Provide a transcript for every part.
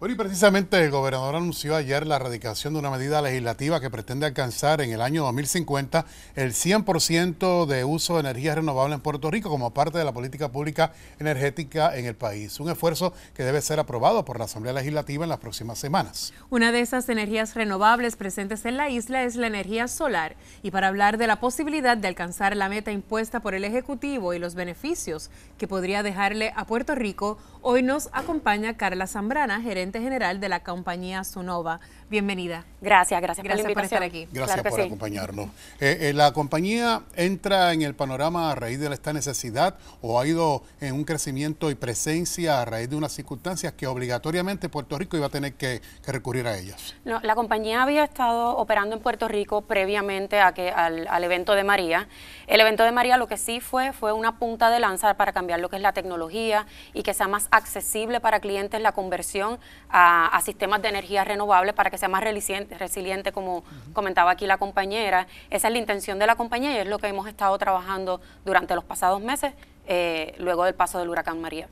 Hoy precisamente el gobernador anunció ayer la erradicación de una medida legislativa que pretende alcanzar en el año 2050 el 100% de uso de energía renovable en Puerto Rico como parte de la política pública energética en el país. Un esfuerzo que debe ser aprobado por la Asamblea Legislativa en las próximas semanas. Una de esas energías renovables presentes en la isla es la energía solar. Y para hablar de la posibilidad de alcanzar la meta impuesta por el Ejecutivo y los beneficios que podría dejarle a Puerto Rico, hoy nos acompaña Carla Zambrana, gerente general de la compañía Sunova. Bienvenida. Gracias, gracias, gracias por, estar aquí. Gracias por acompañarnos. Eh, eh, la compañía entra en el panorama a raíz de esta necesidad o ha ido en un crecimiento y presencia a raíz de unas circunstancias que obligatoriamente Puerto Rico iba a tener que, recurrir a ellas. No, la compañía había estado operando en Puerto Rico previamente a que, al, al evento de María. El evento de María lo que sí fue fue una punta de lanza para cambiar lo que es la tecnología y que sea más accesible para clientes la conversión a, sistemas de energía renovables para que sea más resiliente, como comentaba aquí la compañera. Esa es la intención de la compañía y es lo que hemos estado trabajando durante los pasados meses, eh, luego del paso del huracán María.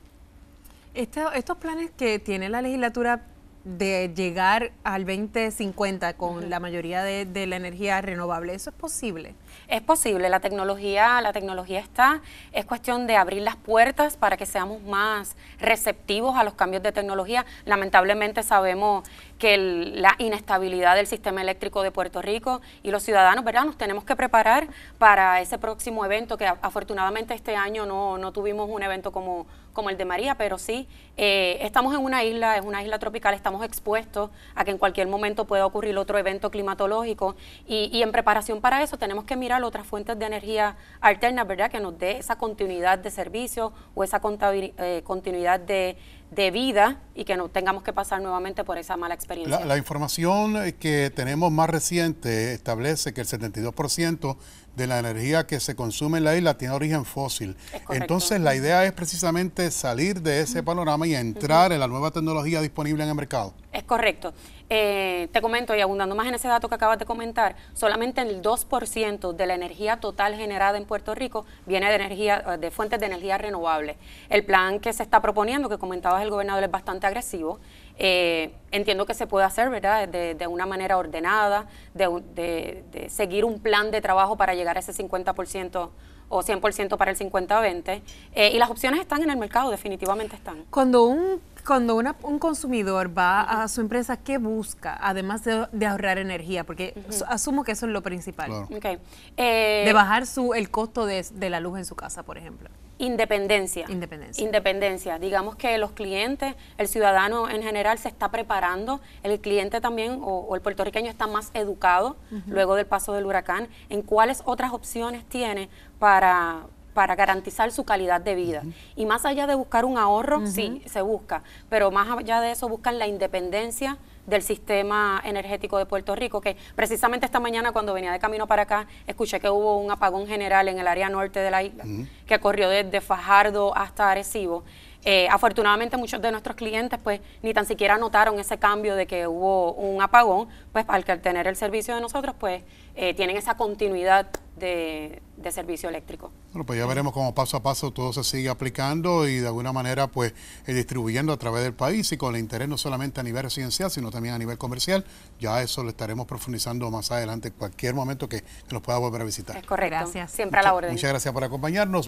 estos planes que tiene la legislatura de llegar al 2050 con la mayoría de, la energía renovable. ¿Eso es posible? Es posible, la tecnología, la tecnología está, es cuestión de abrir las puertas para que seamos más receptivos a los cambios de tecnología. Lamentablemente sabemos que la inestabilidad del sistema eléctrico de Puerto Rico y los ciudadanos, ¿verdad? Nos tenemos que preparar para ese próximo evento que afortunadamente este año no, no tuvimos un evento como como el de María, pero sí, eh, estamos en una isla, es una isla tropical, estamos expuestos a que en cualquier momento pueda ocurrir otro evento climatológico y, en preparación para eso tenemos que mirar otras fuentes de energía alternas, ¿verdad? Que nos dé esa continuidad de servicio o esa eh, continuidad de de vida y que no tengamos que pasar nuevamente por esa mala experiencia. La, información eh, que tenemos más reciente establece que el 72% de la energía que se consume en la isla tiene origen fósil. Entonces la idea es precisamente salir de ese panorama y entrar en la nueva tecnología disponible en el mercado. Es correcto. Eh, te comento, y abundando más en ese dato que acabas de comentar, solamente el 2% de la energía total generada en Puerto Rico viene de, energía, eh, de fuentes de energía renovable. El plan que se está proponiendo, que comentabas el gobernador, es bastante agresivo. Eh, entiendo que se puede hacer, ¿verdad?, de, una manera ordenada, de, seguir un plan de trabajo para llegar a ese 50% o 100% para el 50-20. y las opciones están en el mercado, definitivamente están. Cuando un cuando un consumidor va a su empresa, ¿qué busca? Además de, ahorrar energía, porque asumo que eso es lo principal. Eh, de bajar su, el costo de, la luz en su casa, por ejemplo. Independencia. Independencia. Independencia. Digamos que los clientes, el ciudadano en general se está preparando, el cliente también o, el puertorriqueño está más educado luego del paso del huracán en cuáles otras opciones tiene para, para garantizar su calidad de vida. Y más allá de buscar un ahorro, sí, se busca, pero más allá de eso buscan la independencia del sistema energético de Puerto Rico, que precisamente esta mañana cuando venía de camino para acá, escuché que hubo un apagón general en el área norte de la isla, que corrió desde Fajardo hasta Arecibo. Eh, afortunadamente muchos de nuestros clientes pues ni tan siquiera notaron ese cambio de que hubo un apagón, pues al tener el servicio de nosotros pues eh, tienen esa continuidad de, servicio eléctrico. Bueno, pues ya veremos cómo paso a paso todo se sigue aplicando y de alguna manera pues eh, distribuyendo a través del país y con el interés no solamente a nivel residencial sino también a nivel comercial, ya eso lo estaremos profundizando más adelante en cualquier momento que, nos pueda volver a visitar. Es correcto, gracias. siempre a la orden. Muchas gracias por acompañarnos.